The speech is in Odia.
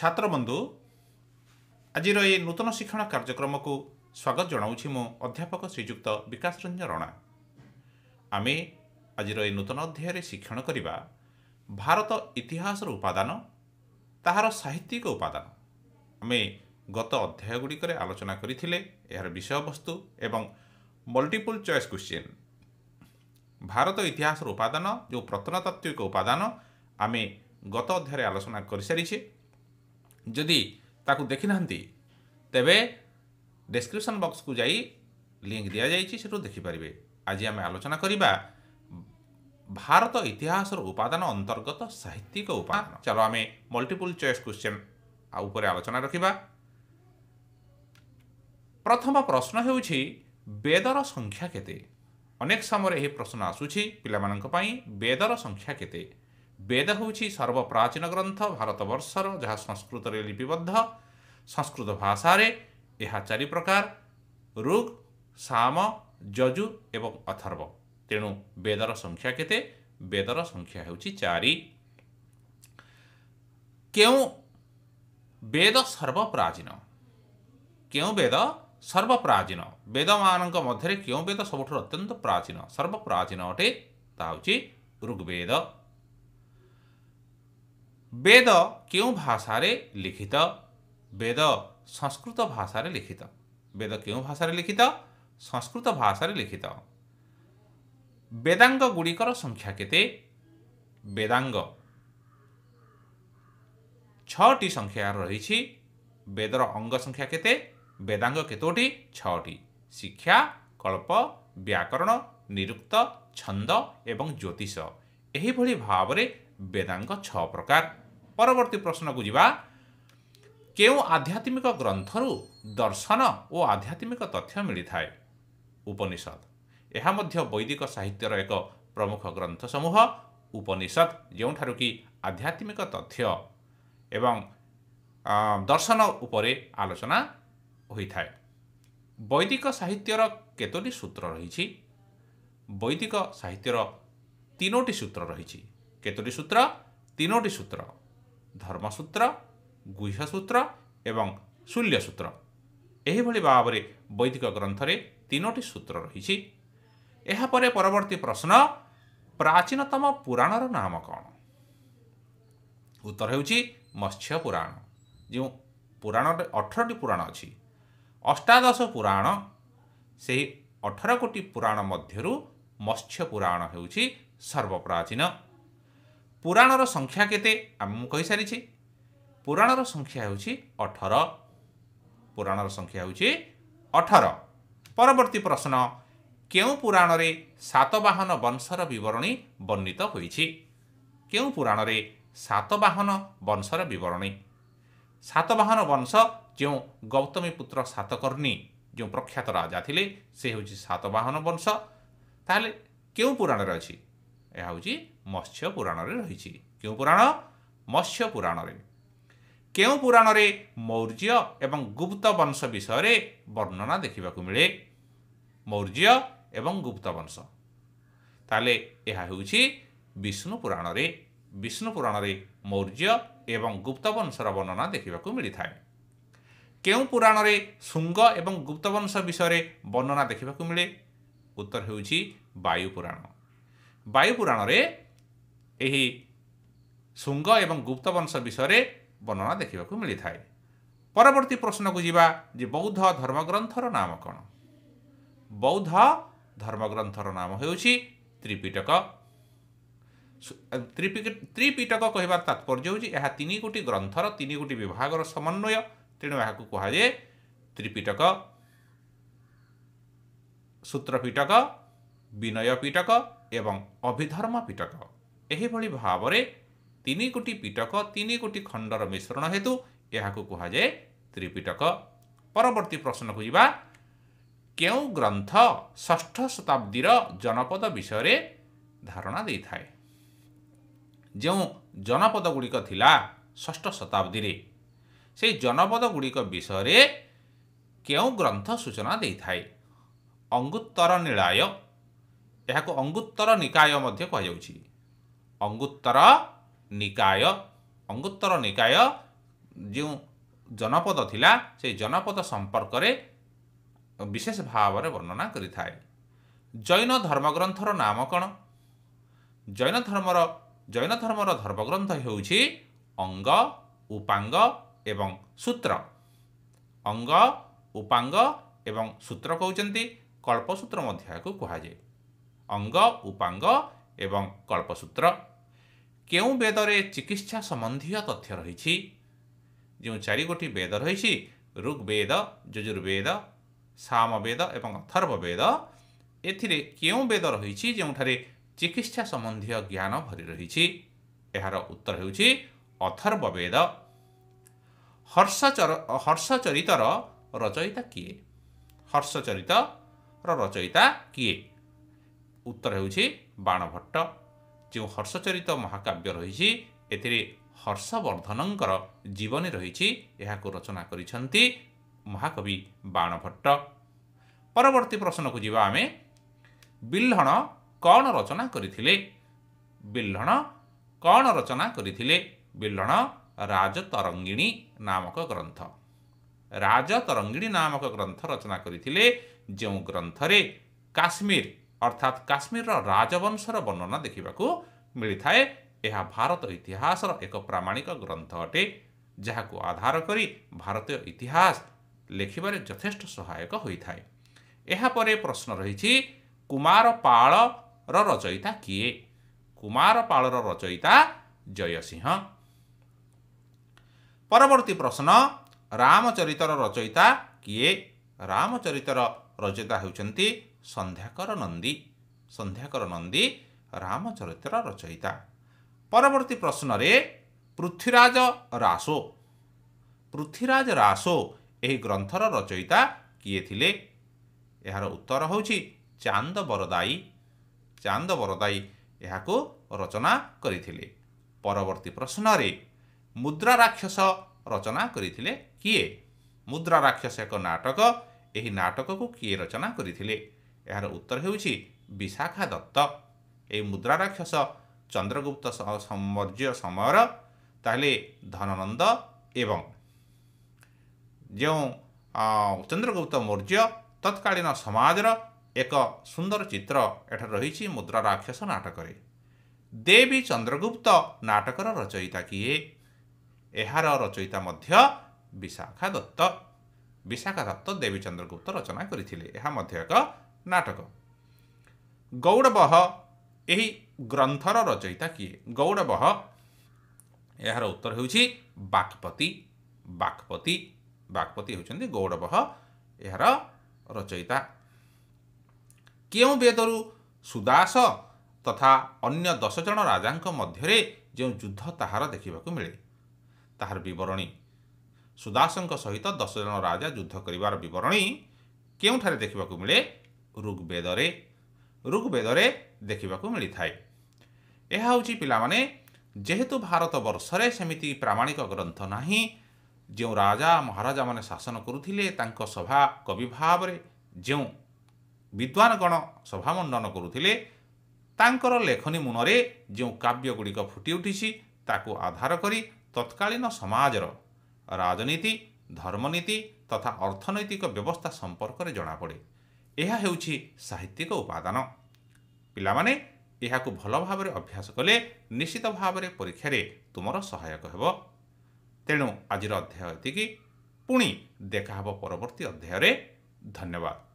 ଛାତ୍ରବନ୍ଧୁ ଆଜିର ଏ ନୂତନ ଶିକ୍ଷଣ କାର୍ଯ୍ୟକ୍ରମକୁ ସ୍ୱାଗତ ଜଣାଉଛି ମୁଁ ଅଧ୍ୟାପକ ଶ୍ରୀଯୁକ୍ତ ବିକାଶ ରଞ୍ଜନ ରଣା ଆମେ ଆଜିର ଏ ନୂତନ ଅଧ୍ୟାୟରେ ଶିକ୍ଷଣ କରିବା ଭାରତ ଇତିହାସର ଉପାଦାନ ତାହାର ସାହିତ୍ୟିକ ଉପାଦାନ ଆମେ ଗତ ଅଧ୍ୟାୟଗୁଡ଼ିକରେ ଆଲୋଚନା କରିଥିଲେ ଏହାର ବିଷୟବସ୍ତୁ ଏବଂ ମଲ୍ଟିପୁଲ୍ ଚଏସ୍ କ୍ୱେଶ୍ଚିନ୍ ଭାରତ ଇତିହାସର ଉପାଦାନ ଯେଉଁ ପ୍ରତ୍ନତାତ୍ତ୍ୱିକ ଉପାଦାନ ଆମେ ଗତ ଅଧ୍ୟାୟରେ ଆଲୋଚନା କରିସାରିଛେ ଯଦି ତାକୁ ଦେଖିନାହାନ୍ତି ତେବେ ଡେସ୍କ୍ରିପସନ୍ ବକ୍ସକୁ ଯାଇ ଲିଙ୍କ୍ ଦିଆଯାଇଛି ସେଠୁ ଦେଖିପାରିବେ ଆଜି ଆମେ ଆଲୋଚନା କରିବା ଭାରତ ଇତିହାସର ଉପାଦାନ ଅନ୍ତର୍ଗତ ସାହିତ୍ୟିକ ଉପାଦାନ ଚାଲ ଆମେ ମଲ୍ଟିପୁଲ୍ ଚଏସ୍ କ୍ୱେଶ୍ଚନ୍ ଉପରେ ଆଲୋଚନା ରଖିବା ପ୍ରଥମ ପ୍ରଶ୍ନ ହେଉଛି ବେଦର ସଂଖ୍ୟା କେତେ ଅନେକ ସମୟରେ ଏହି ପ୍ରଶ୍ନ ଆସୁଛି ପିଲାମାନଙ୍କ ପାଇଁ ବେଦର ସଂଖ୍ୟା କେତେ ବେଦ ହେଉଛି ସର୍ବପ୍ରାଚୀନ ଗ୍ରନ୍ଥ ଭାରତବର୍ଷର ଯାହା ସଂସ୍କୃତରେ ଲିପିବଦ୍ଧ ସଂସ୍କୃତ ଭାଷାରେ ଏହା ଚାରି ପ୍ରକାର ରୁଗ୍ ସାମ ଯଜୁ ଏବଂ ଅଥର୍ବ ତେଣୁ ବେଦର ସଂଖ୍ୟା କେତେ ବେଦର ସଂଖ୍ୟା ହେଉଛି ଚାରି କେଉଁ ବେଦ ସର୍ବପ୍ରାଚୀନ କେଉଁ ବେଦ ସର୍ବପ୍ରାଚୀନ ବେଦମାନଙ୍କ ମଧ୍ୟରେ କେଉଁ ବେଦ ସବୁଠାରୁ ଅତ୍ୟନ୍ତ ପ୍ରାଚୀନ ସର୍ବପ୍ରାଚୀନ ଅଟେ ତାହା ହେଉଛି ଋଗ୍ବେଦ ବେଦ କେଉଁ ଭାଷାରେ ଲିଖିତ ବେଦ ସଂସ୍କୃତ ଭାଷାରେ ଲିଖିତ ବେଦ କେଉଁ ଭାଷାରେ ଲିଖିତ ସଂସ୍କୃତ ଭାଷାରେ ଲିଖିତ ବେଦାଙ୍ଗ ଗୁଡ଼ିକର ସଂଖ୍ୟା କେତେ ବେଦାଙ୍ଗ ଛଅଟି ସଂଖ୍ୟା ରହିଛି ବେଦର ଅଙ୍ଗ ସଂଖ୍ୟା କେତେ ବେଦାଙ୍ଗ କେତୋଟି ଛଅଟି ଶିକ୍ଷା କଳ୍ପ ବ୍ୟାକରଣ ନିରୁକ୍ତ ଛନ୍ଦ ଏବଂ ଜ୍ୟୋତିଷ ଏହିଭଳି ଭାବରେ ବେଦାଙ୍କ ଛଅ ପ୍ରକାର ପରବର୍ତ୍ତୀ ପ୍ରଶ୍ନକୁ ଯିବା କେଉଁ ଆଧ୍ୟାତ୍ମିକ ଗ୍ରନ୍ଥରୁ ଦର୍ଶନ ଓ ଆଧ୍ୟାତ୍ମିକ ତଥ୍ୟ ମିଳିଥାଏ ଉପନିଷଦ ଏହା ମଧ୍ୟ ବୈଦିକ ସାହିତ୍ୟର ଏକ ପ୍ରମୁଖ ଗ୍ରନ୍ଥ ସମୂହ ଉପନିଷଦ ଯେଉଁଠାରୁ କି ଆଧ୍ୟାତ୍ମିକ ତଥ୍ୟ ଏବଂ ଦର୍ଶନ ଉପରେ ଆଲୋଚନା ହୋଇଥାଏ ବୈଦିକ ସାହିତ୍ୟର କେତୋଟି ସୂତ୍ର ରହିଛି ବୈଦିକ ସାହିତ୍ୟର ତିନୋଟି ସୂତ୍ର ରହିଛି କେତୋଟି ସୂତ୍ର ତିନୋଟି ସୂତ୍ର ଧର୍ମସୂତ୍ର ଗୁହ୍ୟସୂତ୍ର ଏବଂ ଶୂଲ୍ୟସୂତ୍ର ଏହିଭଳି ଭାବରେ ବୈଦିକ ଗ୍ରନ୍ଥରେ ତିନୋଟି ସୂତ୍ର ରହିଛି ଏହାପରେ ପରବର୍ତ୍ତୀ ପ୍ରଶ୍ନ ପ୍ରାଚୀନତମ ପୁରାଣର ନାମ କ'ଣ ଉତ୍ତର ହେଉଛି ମତ୍ସ୍ୟ ପୁରାଣ ଯେଉଁ ପୁରାଣ ଅଠରଟି ପୁରାଣ ଅଛି ଅଷ୍ଟାଦଶ ପୁରାଣ ସେହି ଅଠର କୋଟି ପୁରାଣ ମଧ୍ୟରୁ ମତ୍ସ୍ୟ ପୁରାଣ ହେଉଛି ସର୍ବପ୍ରାଚୀନ ପୁରାଣର ସଂଖ୍ୟା କେତେ ଆମେ ମୁଁ କହିସାରିଛି ପୁରାଣର ସଂଖ୍ୟା ହେଉଛି ଅଠର ପୁରାଣର ସଂଖ୍ୟା ହେଉଛି ଅଠର ପରବର୍ତ୍ତୀ ପ୍ରଶ୍ନ କେଉଁ ପୁରାଣରେ ସାତବାହନ ବଂଶର ବିବରଣୀ ବର୍ଣ୍ଣିତ ହୋଇଛି କେଉଁ ପୁରାଣରେ ସାତବାହନ ବଂଶର ବିବରଣୀ ସାତବାହନ ବଂଶ ଯେଉଁ ଗୌତମୀ ପୁତ୍ର ସାତକର୍ଣ୍ଣୀ ଯେଉଁ ପ୍ରଖ୍ୟାତ ରାଜା ଥିଲେ ସେ ହେଉଛି ସାତବାହନ ବଂଶ ତାହେଲେ କେଉଁ ପୁରାଣରେ ଅଛି ଏହା ହେଉଛି ମତ୍ସ୍ୟ ପୁରାଣରେ ରହିଛି କେଉଁ ପୁରାଣ ମତ୍ସ୍ୟ ପୁରାଣରେ କେଉଁ ପୁରାଣରେ ମୌର୍ଯ୍ୟ ଏବଂ ଗୁପ୍ତ ବଂଶ ବିଷୟରେ ବର୍ଣ୍ଣନା ଦେଖିବାକୁ ମିଳେ ମୌର୍ଯ୍ୟ ଏବଂ ଗୁପ୍ତ ବଂଶ ତାହେଲେ ଏହା ହେଉଛି ବିଷ୍ଣୁ ପୁରାଣରେ ବିଷ୍ଣୁ ପୁରାଣରେ ମୌର୍ଯ୍ୟ ଏବଂ ଗୁପ୍ତ ବଂଶର ବର୍ଣ୍ଣନା ଦେଖିବାକୁ ମିଳିଥାଏ କେଉଁ ପୁରାଣରେ ଶୃଙ୍ଗ ଏବଂ ଗୁପ୍ତବଂଶ ବିଷୟରେ ବର୍ଣ୍ଣନା ଦେଖିବାକୁ ମିଳେ ଉତ୍ତର ହେଉଛି ବାୟୁ ପୁରାଣ ବାୟୁ ପୁରାଣରେ ଏହି ଶୃଙ୍ଗ ଏବଂ ଗୁପ୍ତ ବଂଶ ବିଷୟରେ ବର୍ଣ୍ଣନା ଦେଖିବାକୁ ମିଳିଥାଏ ପରବର୍ତ୍ତୀ ପ୍ରଶ୍ନକୁ ଯିବା ଯେ ବୌଦ୍ଧ ଧର୍ମଗ୍ରନ୍ଥର ନାମ କ'ଣ ବୌଦ୍ଧ ଧର୍ମଗ୍ରନ୍ଥର ନାମ ହେଉଛି ତ୍ରିପିଟକ ତ୍ରିପିଟକ କହିବାର ତାତ୍ପର୍ଯ୍ୟ ହେଉଛି ଏହା ତିନି ଗୋଟି ଗ୍ରନ୍ଥର ତିନି ଗୋଟି ବିଭାଗର ସମନ୍ୱୟ ତେଣୁ ଏହାକୁ କୁହାଯାଏ ତ୍ରିପିଟକ ସୂତ୍ରପିଟକ ବିନୟ ପିଟକ ଏବଂ ଅଭିଧର୍ମ ପିଟକ ଏହିଭଳି ଭାବରେ ତିନି କୋଟି ପିଟକ ତିନି କୋଟି ଖଣ୍ଡର ମିଶ୍ରଣ ହେତୁ ଏହାକୁ କୁହାଯାଏ ତ୍ରିପିଟକ ପରବର୍ତ୍ତୀ ପ୍ରଶ୍ନକୁ ଯିବା କେଉଁ ଗ୍ରନ୍ଥ ଷଷ୍ଠ ଶତାବ୍ଦୀର ଜନପଦ ବିଷୟରେ ଧାରଣା ଦେଇଥାଏ ଯେଉଁ ଜନପଦ ଗୁଡ଼ିକ ଥିଲା ଷଷ୍ଠ ଶତାବ୍ଦୀରେ ସେହି ଜନପଦ ଗୁଡ଼ିକ ବିଷୟରେ କେଉଁ ଗ୍ରନ୍ଥ ସୂଚନା ଦେଇଥାଏ ଅଙ୍ଗୁତ୍ତର ନୀଳାୟ ଏହାକୁ ଅଙ୍ଗୁତ୍ତର ନିକାୟ ମଧ୍ୟ କୁହାଯାଉଛି ଅଙ୍ଗୁତ୍ତର ନିକାୟ ଅଙ୍ଗୁତ୍ତର ନିକାୟ ଯେଉଁ ଜନପଦ ଥିଲା ସେହି ଜନପଦ ସମ୍ପର୍କରେ ବିଶେଷ ଭାବରେ ବର୍ଣ୍ଣନା କରିଥାଏ ଜୈନ ଧର୍ମଗ୍ରନ୍ଥର ନାମ କ'ଣ ଜୈନ ଧର୍ମର ଜୈନ ଧର୍ମର ଧର୍ମଗ୍ରନ୍ଥ ହେଉଛି ଅଙ୍ଗ ଉପାଙ୍ଗ ଏବଂ ସୂତ୍ର ଅଙ୍ଗ ଉପାଙ୍ଗ ଏବଂ ସୂତ୍ର କହୁଛନ୍ତି କଳ୍ପସୂତ୍ର ମଧ୍ୟ ଏହାକୁ କୁହାଯାଏ অঙ্গ উপাঙ্গ এবং কল্পসূত্র କେଉଁ ବେଦରେ ଚିକିତ୍ସା ସମ୍ବନ୍ଧୀୟ ତଥ୍ୟ ରହିଛି ଯେଉଁ ଚାରିଗୋଟି ବେଦ ରହିଛି ଋଗ୍ବେଦ ଯଜୁର୍ବେଦ ସାମବେଦ ଏବଂ ଅଥର୍ବ ଏଥିରେ କେଉଁ ବେଦ ରହିଛି ଯେଉଁଠାରେ ଚିକିତ୍ସା ସମ୍ବନ୍ଧୀୟ ଜ୍ଞାନ ଭରି ରହିଛି ଏହାର ଉତ୍ତର ହେଉଛି ଅଥର୍ବ ବେଦ ହର୍ଷଚର ହର୍ଷଚରିତର ରଚୟିତା କିଏ ହର୍ଷଚରିତର ରଚୟିତା କିଏ ଉତ୍ତର ହେଉଛି ବାଣଭଟ୍ଟ ଯେଉଁ ହର୍ଷଚରିତ ମହାକାବ୍ୟ ରହିଛି ଏଥିରେ ହର୍ଷବର୍ଦ୍ଧନଙ୍କର ଜୀବନୀ ରହିଛି ଏହାକୁ ରଚନା କରିଛନ୍ତି ମହାକବି ବାଣଭଟ୍ଟ ପରବର୍ତ୍ତୀ ପ୍ରଶ୍ନକୁ ଯିବା ଆମେ ବିହ୍ଲଣ କ'ଣ ରଚନା କରିଥିଲେ ବିହ୍ଲଣ କ'ଣ ରଚନା କରିଥିଲେ ବିହ୍ଲଣ ରାଜତରଙ୍ଗିଣୀ ନାମକ ଗ୍ରନ୍ଥ ରାଜତରଙ୍ଗିଣୀ ନାମକ ଗ୍ରନ୍ଥ ରଚନା କରିଥିଲେ ଯେଉଁ ଗ୍ରନ୍ଥରେ କାଶ୍ମୀର ଅର୍ଥାତ୍ କାଶ୍ମୀରର ରାଜବଂଶର ବର୍ଣ୍ଣନା ଦେଖିବାକୁ ମିଳିଥାଏ ଏହା ଭାରତ ଇତିହାସର ଏକ ପ୍ରାମାଣିକ ଗ୍ରନ୍ଥ ଅଟେ ଯାହାକୁ ଆଧାର କରି ଭାରତୀୟ ଇତିହାସ ଲେଖିବାରେ ଯଥେଷ୍ଟ ସହାୟକ ହୋଇଥାଏ ଏହାପରେ ପ୍ରଶ୍ନ ରହିଛି କୁମାର ପାଳର ରଚୟିତା କିଏ କୁମାର ପାଳର ରଚୟିତା ଜୟସିଂହ ପରବର୍ତ୍ତୀ ପ୍ରଶ୍ନ ରାମଚରିତର ରଚୟିତା କିଏ ରାମଚରିତର ରଚୟିତା ହେଉଛନ୍ତି ସନ୍ଧ୍ୟାକର ନନ୍ଦୀ ସନ୍ଧ୍ୟାକର ନନ୍ଦୀ ରାମଚରିତ୍ର ରଚୟିତା ପରବର୍ତ୍ତୀ ପ୍ରଶ୍ନରେ ପୃଥ୍ୱୀରାଜ ରାସୋ ପୃଥ୍ୱୀରାଜ ରାସୋ ଏହି ଗ୍ରନ୍ଥର ରଚୟିତା କିଏ ଥିଲେ ଏହାର ଉତ୍ତର ହେଉଛି ଚାନ୍ଦ ବରଦାଇ ଚାନ୍ଦ ବରଦାଇ ଏହାକୁ ରଚନା କରିଥିଲେ ପରବର୍ତ୍ତୀ ପ୍ରଶ୍ନରେ ମୁଦ୍ରା ରାକ୍ଷସ ରଚନା କରିଥିଲେ କିଏ ମୁଦ୍ରା ରାକ୍ଷସ ଏକ ନାଟକ ଏହି ନାଟକକୁ କିଏ ରଚନା କରିଥିଲେ ଏହାର ଉତ୍ତର ହେଉଛି ବିଶାଖା ଦତ୍ତ ଏହି ମୁଦ୍ରାରାକ୍ଷସ ଚନ୍ଦ୍ରଗୁପ୍ତ ସମର୍ଯ୍ୟ ସମୟର ତାହେଲେ ଧନନନ୍ଦ ଏବଂ ଯେଉଁ ଚନ୍ଦ୍ରଗୁପ୍ତ ମୌର୍ଯ୍ୟ ତତ୍କାଳୀନ ସମାଜର ଏକ ସୁନ୍ଦର ଚିତ୍ର ଏଠାରେ ରହିଛି ମୁଦ୍ରା ରାକ୍ଷସ ନାଟକରେ ଦେବୀ ଚନ୍ଦ୍ରଗୁପ୍ତ ନାଟକର ରଚୟିତା କିଏ ଏହାର ରଚୟିତା ମଧ୍ୟ ବିଶାଖା ଦତ୍ତ ବିଶାଖା ଦତ୍ତ ଦେବୀ ଚନ୍ଦ୍ରଗୁପ୍ତ ରଚନା କରିଥିଲେ ଏହା ମଧ୍ୟ ଏକ ନାଟକ ଗୌଡ଼ବହ ଏହି ଗ୍ରନ୍ଥର ରଚୟିତା କିଏ ଗୌଡ଼ବହ ଏହାର ଉତ୍ତର ହେଉଛି ବାକ୍ପତି ବାକ୍ପତି ବାକ୍ପତି ହେଉଛନ୍ତି ଗୌଡ଼ବହ ଏହାର ରଚୟିତା କେଉଁ ବେଦରୁ ସୁଦାସ ତଥା ଅନ୍ୟ ଦଶ ଜଣ ରାଜାଙ୍କ ମଧ୍ୟରେ ଯେଉଁ ଯୁଦ୍ଧ ତାହାର ଦେଖିବାକୁ ମିଳେ ତାହାର ବିବରଣୀ ସୁଦାସଙ୍କ ସହିତ ଦଶ ଜଣ ରାଜା ଯୁଦ୍ଧ କରିବାର ବିବରଣୀ କେଉଁଠାରେ ଦେଖିବାକୁ ମିଳେ ଋଗ୍ବେଦରେ ଋଗ୍ବେଦରେ ଦେଖିବାକୁ ମିଳିଥାଏ ଏହା ହେଉଛି ପିଲାମାନେ ଯେହେତୁ ଭାରତ ବର୍ଷରେ ସେମିତି ପ୍ରାମାଣିକ ଗ୍ରନ୍ଥ ନାହିଁ ଯେଉଁ ରାଜା ମହାରାଜାମାନେ ଶାସନ କରୁଥିଲେ ତାଙ୍କ ସଭା କବି ଭାବରେ ଯେଉଁ ବିଦ୍ୱାନଗଣ ମଣ୍ଡନ କରୁଥିଲେ ତାଙ୍କର ଲେଖନୀ ମୁନରେ ଯେଉଁ କାବ୍ୟଗୁଡ଼ିକ ଫୁଟି ଉଠିଛି ତାକୁ ଆଧାର କରି ତତ୍କାଳୀନ ସମାଜର ରାଜନୀତି ଧର୍ମନୀତି ତଥା ଅର୍ଥନୈତିକ ବ୍ୟବସ୍ଥା ସମ୍ପର୍କରେ ଜଣାପଡ଼େ ଏହା ହେଉଛି ସାହିତ୍ୟିକ ଉପାଦାନ ପିଲାମାନେ ଏହାକୁ ଭଲ ଭାବରେ ଅଭ୍ୟାସ କଲେ ନିଶ୍ଚିତ ଭାବରେ ପରୀକ୍ଷାରେ ତୁମର ସହାୟକ ହେବ ତେଣୁ ଆଜିର ଅଧ୍ୟାୟ ଏତିକି ପୁଣି ଦେଖାହେବ ପରବର୍ତ୍ତୀ ଅଧ୍ୟାୟରେ ଧନ୍ୟବାଦ